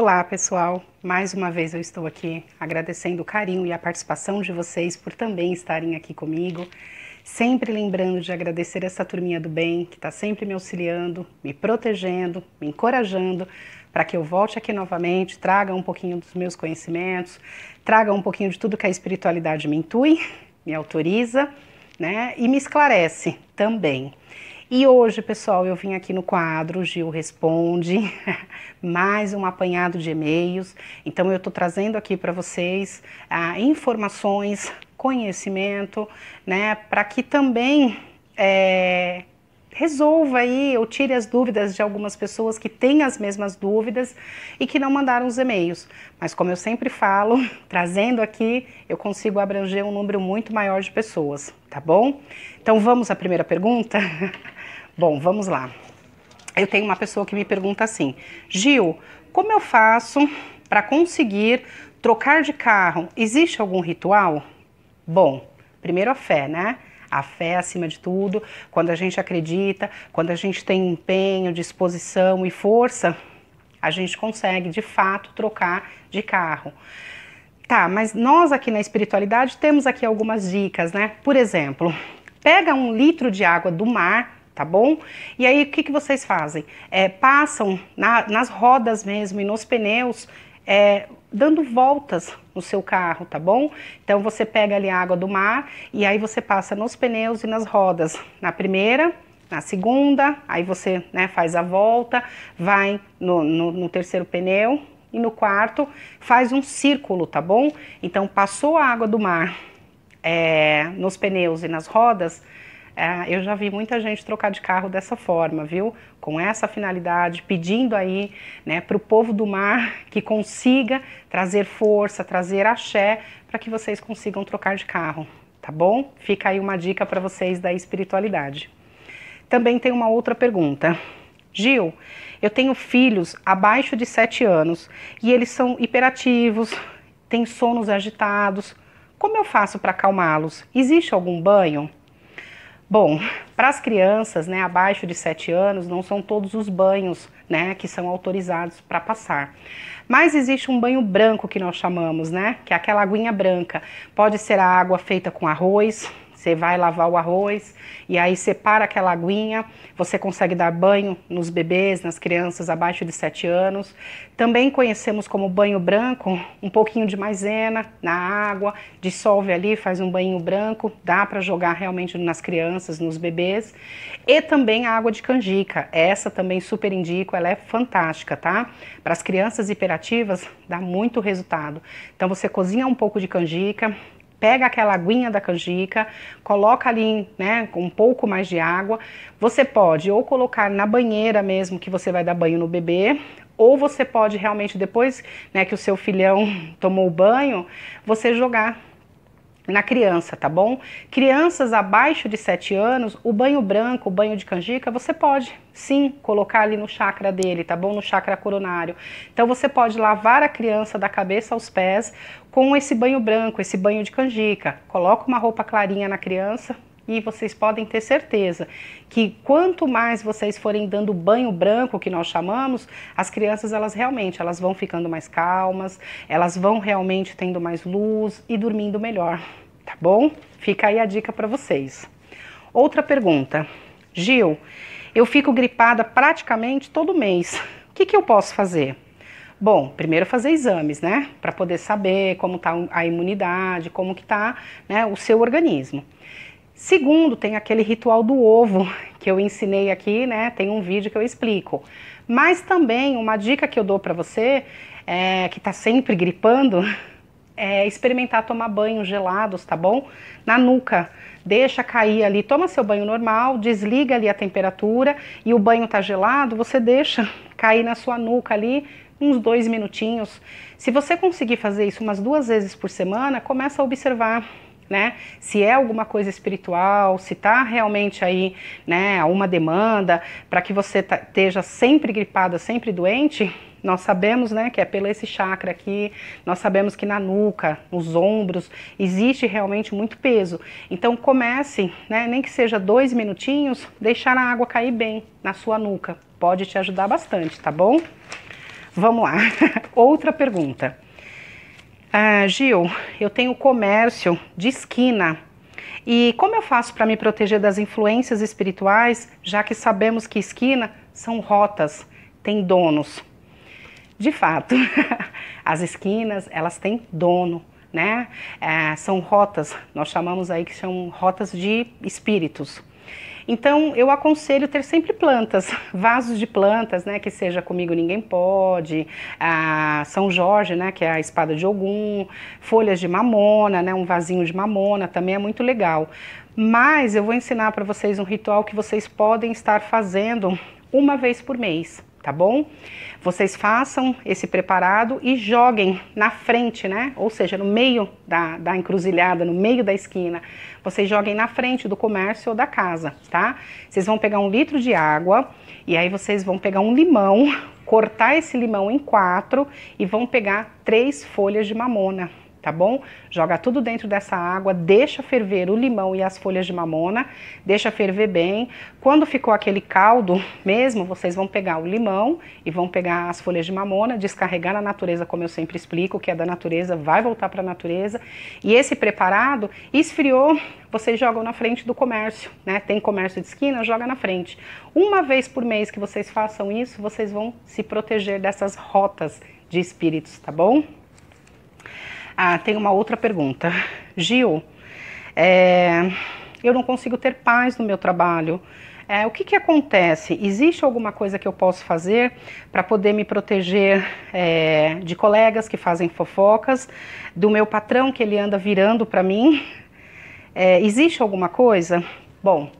Olá, pessoal. Mais uma vez eu estou aqui agradecendo o carinho e a participação de vocês por também estarem aqui comigo. Sempre lembrando de agradecer essa turminha do bem que está sempre me auxiliando, me protegendo, me encorajando para que eu volte aqui novamente, traga um pouquinho dos meus conhecimentos, traga um pouquinho de tudo que a espiritualidade me intui, me autoriza, né, e me esclarece também. E hoje, pessoal, eu vim aqui no quadro Gil Responde, mais um apanhado de e-mails. Então, eu estou trazendo aqui para vocês ah, informações, conhecimento, né, para que também é, resolva aí ou tire as dúvidas de algumas pessoas que têm as mesmas dúvidas e que não mandaram os e-mails. Mas como eu sempre falo, trazendo aqui, eu consigo abranger um número muito maior de pessoas, tá bom? Então vamos à primeira pergunta? Bom, vamos lá. Eu tenho uma pessoa que me pergunta assim: Gil, como eu faço para conseguir trocar de carro? Existe algum ritual? Bom, primeiro a fé, né? A fé é acima de tudo, quando a gente acredita, quando a gente tem empenho, disposição e força, a gente consegue de fato trocar de carro. Tá, mas nós aqui na espiritualidade temos aqui algumas dicas, né? Por exemplo, pega um litro de água do mar tá bom? E aí, o que, que vocês fazem? É, passam na, nas rodas mesmo e nos pneus, é, dando voltas no seu carro, tá bom? Então, você pega ali a água do mar e aí você passa nos pneus e nas rodas. Na primeira, na segunda, aí você né, faz a volta, vai no, no, no terceiro pneu e no quarto, faz um círculo, tá bom? Então, passou a água do mar é, nos pneus e nas rodas, é, eu já vi muita gente trocar de carro dessa forma, viu? Com essa finalidade, pedindo aí né, para o povo do mar que consiga trazer força, trazer axé, para que vocês consigam trocar de carro, tá bom? Fica aí uma dica para vocês da espiritualidade. Também tem uma outra pergunta. Gil, eu tenho filhos abaixo de 7 anos e eles são hiperativos, têm sonos agitados. Como eu faço para acalmá-los? Existe algum banho? Bom, para as crianças né, abaixo de 7 anos, não são todos os banhos né, que são autorizados para passar. Mas existe um banho branco que nós chamamos, né? Que é aquela aguinha branca. Pode ser a água feita com arroz, você vai lavar o arroz e aí separa aquela aguinha. Você consegue dar banho nos bebês, nas crianças abaixo de 7 anos. Também conhecemos como banho branco um pouquinho de maisena na água, dissolve ali, faz um banho branco. Dá para jogar realmente nas crianças, nos bebês. E também a água de canjica. Essa também super indico, ela é fantástica, tá? Para as crianças hiperativas, dá muito resultado. Então você cozinha um pouco de canjica, pega aquela aguinha da canjica, coloca ali, né, com um pouco mais de água. Você pode ou colocar na banheira mesmo que você vai dar banho no bebê, ou você pode realmente depois, né, que o seu filhão tomou o banho, você jogar na criança, tá bom? Crianças abaixo de 7 anos, o banho branco, o banho de canjica, você pode sim colocar ali no chakra dele, tá bom? No chakra coronário. Então você pode lavar a criança da cabeça aos pés com esse banho branco, esse banho de canjica. Coloca uma roupa clarinha na criança, e vocês podem ter certeza que quanto mais vocês forem dando banho branco, que nós chamamos, as crianças elas realmente elas vão ficando mais calmas, elas vão realmente tendo mais luz e dormindo melhor, tá bom? Fica aí a dica para vocês. Outra pergunta. Gil, eu fico gripada praticamente todo mês. O que, que eu posso fazer? Bom, primeiro fazer exames, né? Para poder saber como está a imunidade, como que está né, o seu organismo. Segundo, tem aquele ritual do ovo que eu ensinei aqui, né? Tem um vídeo que eu explico. Mas também uma dica que eu dou para você, é, que tá sempre gripando, é experimentar tomar banho gelados, tá bom? Na nuca. Deixa cair ali, toma seu banho normal, desliga ali a temperatura e o banho tá gelado, você deixa cair na sua nuca ali uns dois minutinhos. Se você conseguir fazer isso umas duas vezes por semana, começa a observar né? Se é alguma coisa espiritual, se está realmente aí, né, uma demanda para que você esteja sempre gripada, sempre doente, nós sabemos, né, que é pelo esse chakra aqui, nós sabemos que na nuca, nos ombros, existe realmente muito peso. Então comece, né, nem que seja dois minutinhos, deixar a água cair bem na sua nuca. Pode te ajudar bastante, tá bom? Vamos lá. Outra pergunta. Ah, Gil, eu tenho comércio de esquina. E como eu faço para me proteger das influências espirituais, já que sabemos que esquina são rotas, tem donos? De fato, as esquinas elas têm dono, né? É, são rotas, nós chamamos aí que são rotas de espíritos. Então, eu aconselho ter sempre plantas, vasos de plantas, né? Que seja Comigo Ninguém Pode, São Jorge, né? Que é a espada de Ogum, folhas de mamona, né? Um vasinho de mamona também é muito legal. Mas eu vou ensinar para vocês um ritual que vocês podem estar fazendo uma vez por mês tá bom? Vocês façam esse preparado e joguem na frente, né? Ou seja, no meio da, da encruzilhada, no meio da esquina. Vocês joguem na frente do comércio ou da casa, tá? Vocês vão pegar um litro de água e aí vocês vão pegar um limão, cortar esse limão em quatro e vão pegar três folhas de mamona, tá bom? Joga tudo dentro dessa água, deixa ferver o limão e as folhas de mamona, deixa ferver bem. Quando ficou aquele caldo mesmo, vocês vão pegar o limão e vão pegar as folhas de mamona, descarregar na natureza, como eu sempre explico, que é da natureza, vai voltar para a natureza. E esse preparado esfriou, vocês jogam na frente do comércio, né? Tem comércio de esquina, joga na frente. Uma vez por mês que vocês façam isso, vocês vão se proteger dessas rotas de espíritos, tá bom? Ah, tem uma outra pergunta. Gil, é, eu não consigo ter paz no meu trabalho. É, o que, que acontece? Existe alguma coisa que eu posso fazer para poder me proteger é, de colegas que fazem fofocas, do meu patrão que ele anda virando para mim? É, existe alguma coisa? Bom,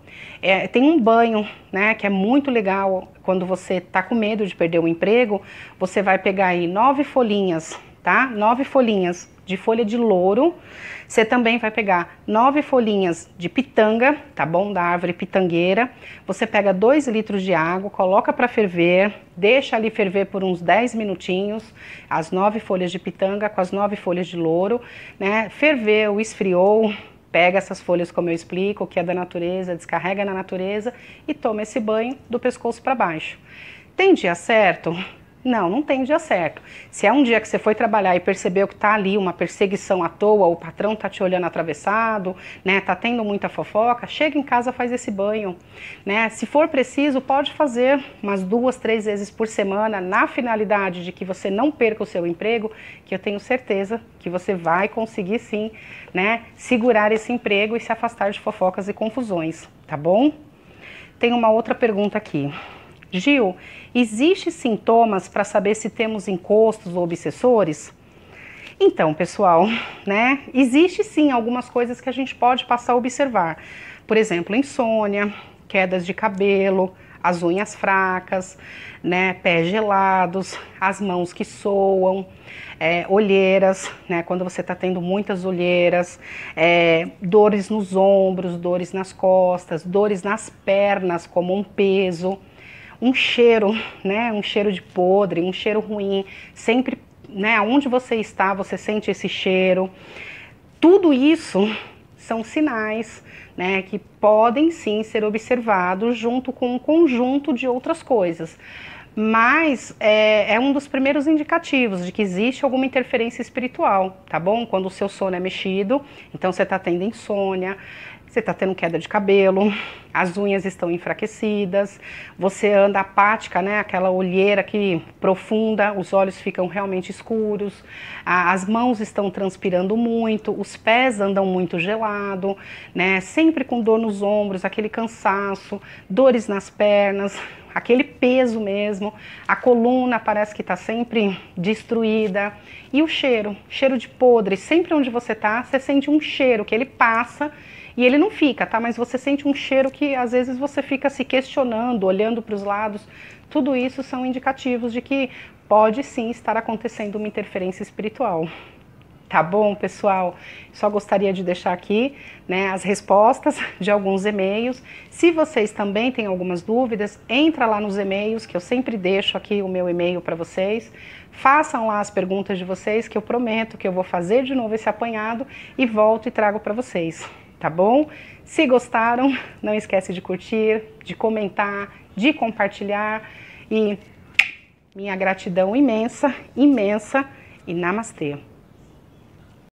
é, tem um banho, né, que é muito legal quando você está com medo de perder o emprego, você vai pegar aí nove folhinhas, tá? Nove folhinhas de folha de louro. Você também vai pegar nove folhinhas de pitanga, tá bom? Da árvore pitangueira. Você pega dois litros de água, coloca para ferver, deixa ali ferver por uns 10 minutinhos, as nove folhas de pitanga com as nove folhas de louro, né? Ferveu, esfriou, pega essas folhas como eu explico, que é da natureza, descarrega na natureza e toma esse banho do pescoço para baixo. Tem dia certo? Não, não tem dia certo. Se é um dia que você foi trabalhar e percebeu que está ali uma perseguição à toa, o patrão está te olhando atravessado, né, tá tendo muita fofoca, chega em casa, faz esse banho, né? Se for preciso, pode fazer umas duas, três vezes por semana na finalidade de que você não perca o seu emprego, que eu tenho certeza que você vai conseguir sim, né, segurar esse emprego e se afastar de fofocas e confusões, tá bom? Tem uma outra pergunta aqui. Gil, existem sintomas para saber se temos encostos ou obsessores? Então, pessoal, né? Existe sim algumas coisas que a gente pode passar a observar. Por exemplo, insônia, quedas de cabelo, as unhas fracas, né, pés gelados, as mãos que soam, é, olheiras, né, quando você está tendo muitas olheiras, é, dores nos ombros, dores nas costas, dores nas pernas como um peso, um cheiro, né, um cheiro de podre, um cheiro ruim, sempre, né, onde você está, você sente esse cheiro. Tudo isso são sinais, né, que podem sim ser observados junto com um conjunto de outras coisas. Mas é, é um dos primeiros indicativos de que existe alguma interferência espiritual, tá bom? Quando o seu sono é mexido, então você está tendo insônia, você está tendo queda de cabelo, as unhas estão enfraquecidas, você anda apática, né? Aquela olheira que profunda, os olhos ficam realmente escuros, a, as mãos estão transpirando muito, os pés andam muito gelado, né? Sempre com dor nos ombros, aquele cansaço, dores nas pernas, aquele peso mesmo, a coluna parece que está sempre destruída. E o cheiro, cheiro de podre, sempre onde você está, você sente um cheiro que ele passa e ele não fica, tá? Mas você sente um cheiro que às vezes você fica se questionando, olhando para os lados. Tudo isso são indicativos de que pode sim estar acontecendo uma interferência espiritual. Tá bom, pessoal? Só gostaria de deixar aqui né, as respostas de alguns e-mails. Se vocês também têm algumas dúvidas, entra lá nos e-mails, que eu sempre deixo aqui o meu e-mail para vocês. Façam lá as perguntas de vocês, que eu prometo que eu vou fazer de novo esse apanhado e volto e trago para vocês tá bom? Se gostaram, não esquece de curtir, de comentar, de compartilhar e minha gratidão imensa, imensa e namastê.